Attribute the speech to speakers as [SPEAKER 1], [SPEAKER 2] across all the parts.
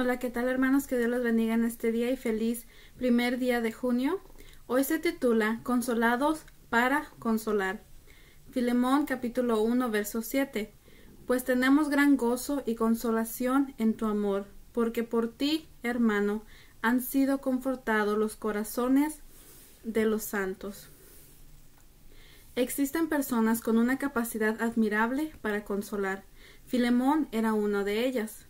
[SPEAKER 1] Hola, ¿qué tal hermanos? Que Dios los bendiga en este día y feliz primer día de junio. Hoy se titula Consolados para consolar. Filemón capítulo 1 verso 7. Pues tenemos gran gozo y consolación en tu amor, porque por ti, hermano, han sido confortados los corazones de los santos. Existen personas con una capacidad admirable para consolar. Filemón era uno de ellas.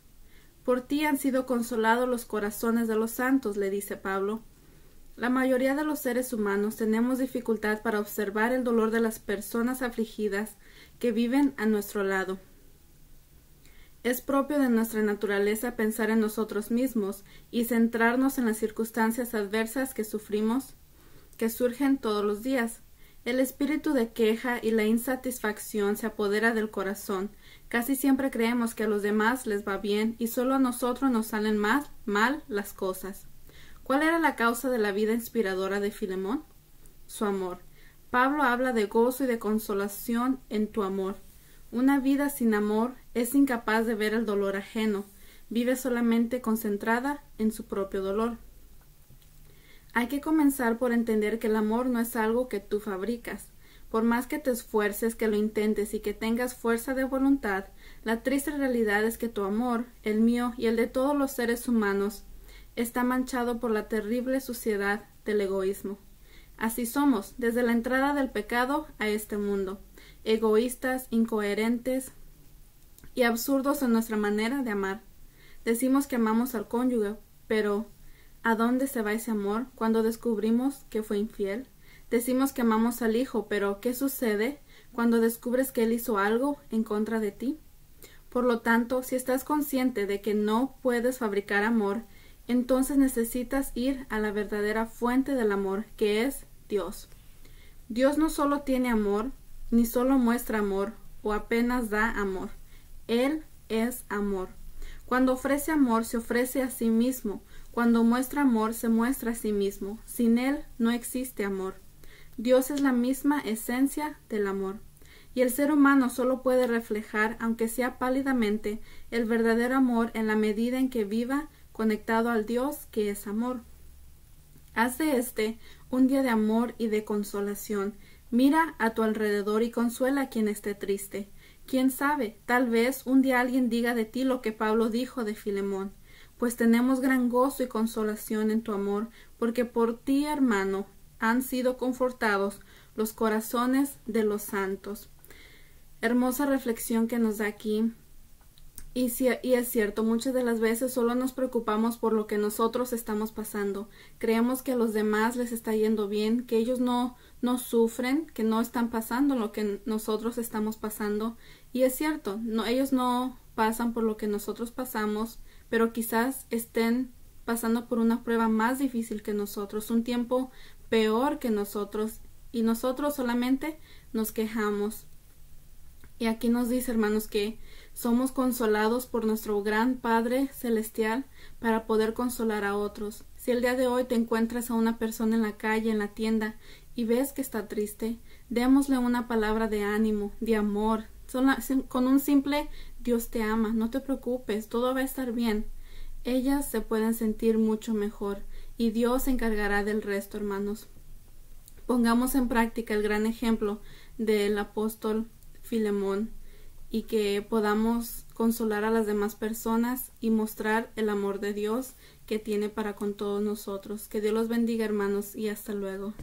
[SPEAKER 1] Por ti han sido consolados los corazones de los santos, le dice Pablo. La mayoría de los seres humanos tenemos dificultad para observar el dolor de las personas afligidas que viven a nuestro lado. Es propio de nuestra naturaleza pensar en nosotros mismos y centrarnos en las circunstancias adversas que sufrimos, que surgen todos los días. El espíritu de queja y la insatisfacción se apodera del corazón. Casi siempre creemos que a los demás les va bien y solo a nosotros nos salen más mal las cosas. ¿Cuál era la causa de la vida inspiradora de Filemón? Su amor. Pablo habla de gozo y de consolación en tu amor. Una vida sin amor es incapaz de ver el dolor ajeno, vive solamente concentrada en su propio dolor. Hay que comenzar por entender que el amor no es algo que tú fabricas. Por más que te esfuerces, que lo intentes y que tengas fuerza de voluntad, la triste realidad es que tu amor, el mío y el de todos los seres humanos, está manchado por la terrible suciedad del egoísmo. Así somos, desde la entrada del pecado a este mundo, egoístas, incoherentes y absurdos en nuestra manera de amar. Decimos que amamos al cónyuge, pero ¿A dónde se va ese amor cuando descubrimos que fue infiel? Decimos que amamos al hijo, pero ¿qué sucede cuando descubres que él hizo algo en contra de ti? Por lo tanto, si estás consciente de que no puedes fabricar amor, entonces necesitas ir a la verdadera fuente del amor, que es Dios. Dios no solo tiene amor, ni solo muestra amor, o apenas da amor. Él es amor. Cuando ofrece amor, se ofrece a sí mismo, cuando muestra amor, se muestra a sí mismo. Sin Él no existe amor. Dios es la misma esencia del amor. Y el ser humano solo puede reflejar, aunque sea pálidamente, el verdadero amor en la medida en que viva conectado al Dios que es amor. Haz de este un día de amor y de consolación. Mira a tu alrededor y consuela a quien esté triste. Quién sabe, tal vez un día alguien diga de ti lo que Pablo dijo de Filemón pues tenemos gran gozo y consolación en tu amor, porque por ti, hermano, han sido confortados los corazones de los santos. Hermosa reflexión que nos da aquí. Y, y es cierto, muchas de las veces solo nos preocupamos por lo que nosotros estamos pasando. Creemos que a los demás les está yendo bien, que ellos no, no sufren, que no están pasando lo que nosotros estamos pasando. Y es cierto, no, ellos no pasan por lo que nosotros pasamos, pero quizás estén pasando por una prueba más difícil que nosotros, un tiempo peor que nosotros, y nosotros solamente nos quejamos. Y aquí nos dice, hermanos, que somos consolados por nuestro gran Padre Celestial para poder consolar a otros. Si el día de hoy te encuentras a una persona en la calle, en la tienda, y ves que está triste, démosle una palabra de ánimo, de amor, con un simple Dios te ama, no te preocupes, todo va a estar bien. Ellas se pueden sentir mucho mejor y Dios se encargará del resto, hermanos. Pongamos en práctica el gran ejemplo del apóstol Filemón y que podamos consolar a las demás personas y mostrar el amor de Dios que tiene para con todos nosotros. Que Dios los bendiga, hermanos, y hasta luego.